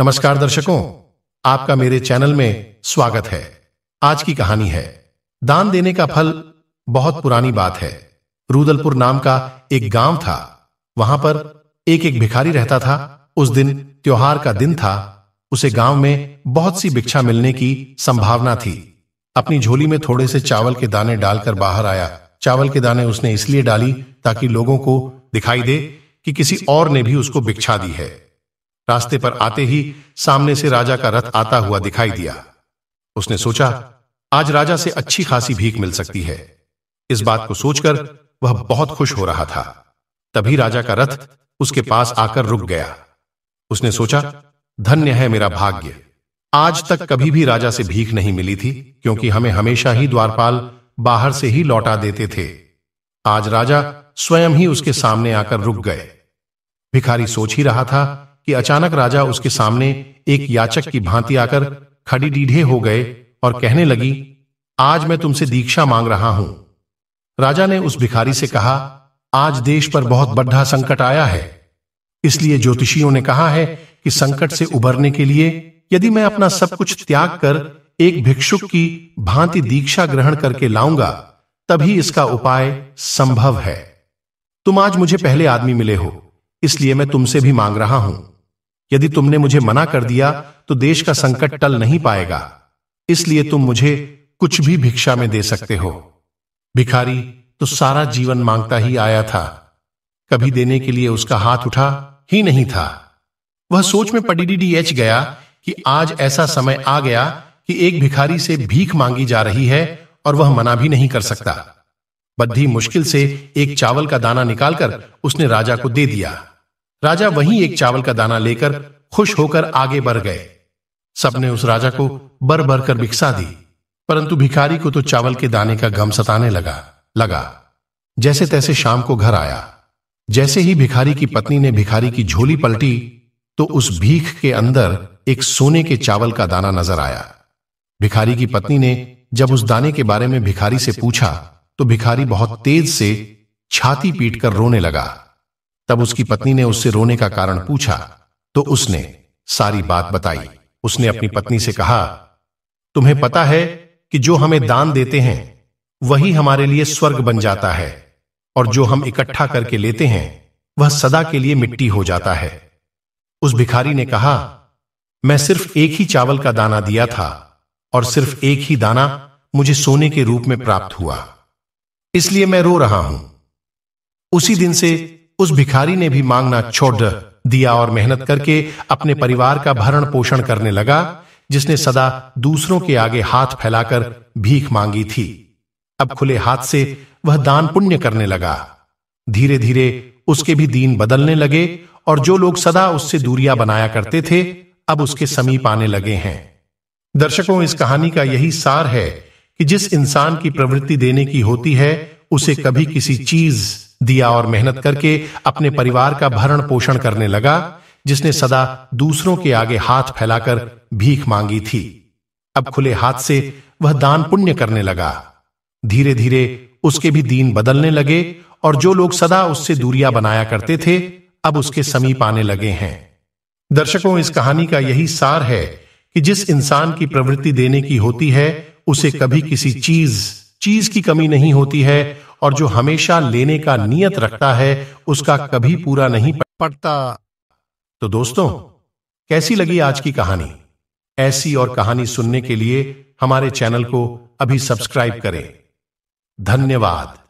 नमस्कार दर्शकों आपका मेरे चैनल में स्वागत है आज की कहानी है दान देने का फल बहुत पुरानी बात है रूदलपुर नाम का एक गांव था वहां पर एक एक भिखारी रहता था उस दिन त्योहार का दिन था उसे गांव में बहुत सी भिक्षा मिलने की संभावना थी अपनी झोली में थोड़े से चावल के दाने डालकर बाहर आया चावल के दाने उसने इसलिए डाली ताकि लोगों को दिखाई दे कि किसी और ने भी उसको भिक्षा दी है रास्ते पर आते ही सामने से राजा का रथ आता हुआ दिखाई दिया उसने सोचा आज राजा से अच्छी खासी भीख मिल सकती है इस बात को सोचकर वह बहुत खुश हो रहा था तभी राजा का रथ उसके पास आकर रुक गया उसने सोचा धन्य है मेरा भाग्य आज तक कभी भी राजा से भीख नहीं मिली थी क्योंकि हमें हमेशा ही द्वारपाल बाहर से ही लौटा देते थे आज राजा स्वयं ही उसके सामने आकर रुक गए भिखारी सोच ही रहा था कि अचानक राजा उसके सामने एक याचक की भांति आकर खड़ी डीढ़े हो गए और कहने लगी आज मैं तुमसे दीक्षा मांग रहा हूं राजा ने उस भिखारी से कहा आज देश पर बहुत बड्ढा संकट आया है इसलिए ज्योतिषियों ने कहा है कि संकट से उभरने के लिए यदि मैं अपना सब कुछ त्याग कर एक भिक्षुक की भांति दीक्षा ग्रहण करके लाऊंगा तभी इसका उपाय संभव है तुम आज मुझे पहले आदमी मिले हो इसलिए मैं तुमसे भी मांग रहा हूं यदि तुमने मुझे मना कर दिया तो देश का संकट टल नहीं पाएगा इसलिए तुम मुझे कुछ भी भिक्षा में दे सकते हो भिखारी तो सारा जीवन मांगता ही आया था कभी देने के लिए उसका हाथ उठा ही नहीं था वह सोच में पडी एच गया कि आज ऐसा समय आ गया कि एक भिखारी से भीख मांगी जा रही है और वह मना भी नहीं कर सकता बद्धी मुश्किल से एक चावल का दाना निकालकर उसने राजा को दे दिया राजा वहीं एक चावल का दाना लेकर खुश होकर आगे बढ़ गए सबने उस राजा को बर बर कर भिक्षा दी परंतु भिखारी को तो चावल के दाने का गम सताने लगा लगा जैसे तैसे शाम को घर आया जैसे ही भिखारी की पत्नी ने भिखारी की झोली पलटी तो उस भीख के अंदर एक सोने के चावल का दाना नजर आया भिखारी की पत्नी ने जब उस दाने के बारे में भिखारी से पूछा तो भिखारी बहुत तेज से छाती पीट कर रोने लगा तब उसकी पत्नी ने उससे रोने का कारण पूछा तो उसने सारी बात बताई उसने अपनी पत्नी से कहा तुम्हें पता है कि जो हमें दान देते हैं वही हमारे लिए स्वर्ग बन जाता है और जो हम इकट्ठा करके लेते हैं वह सदा के लिए मिट्टी हो जाता है उस भिखारी ने कहा मैं सिर्फ एक ही चावल का दाना दिया था और सिर्फ एक ही दाना मुझे सोने के रूप में प्राप्त हुआ इसलिए मैं रो रहा हूं उसी दिन से उस भिखारी ने भी मांगना छोड़ दिया और मेहनत करके अपने परिवार का भरण पोषण करने लगा जिसने सदा दूसरों के आगे हाथ फैलाकर भीख मांगी थी अब खुले हाथ से वह दान पुण्य करने लगा धीरे धीरे उसके भी दीन बदलने लगे और जो लोग सदा उससे दूरिया बनाया करते थे अब उसके समीप आने लगे हैं दर्शकों इस कहानी का यही सार है कि जिस इंसान की प्रवृत्ति देने की होती है उसे कभी किसी चीज दिया और मेहनत करके अपने परिवार का भरण पोषण करने लगा जिसने सदा दूसरों के आगे हाथ फैलाकर भीख मांगी थी अब खुले हाथ से वह दान पुण्य करने लगा धीरे धीरे उसके भी दीन बदलने लगे और जो लोग सदा उससे दूरिया बनाया करते थे अब उसके समीप आने लगे हैं दर्शकों इस कहानी का यही सार है कि जिस इंसान की प्रवृत्ति देने की होती है उसे कभी किसी चीज चीज की कमी नहीं होती है और जो हमेशा लेने का नियत रखता है उसका कभी पूरा नहीं पड़ता तो दोस्तों कैसी लगी आज की कहानी ऐसी और कहानी सुनने के लिए हमारे चैनल को अभी सब्सक्राइब करें धन्यवाद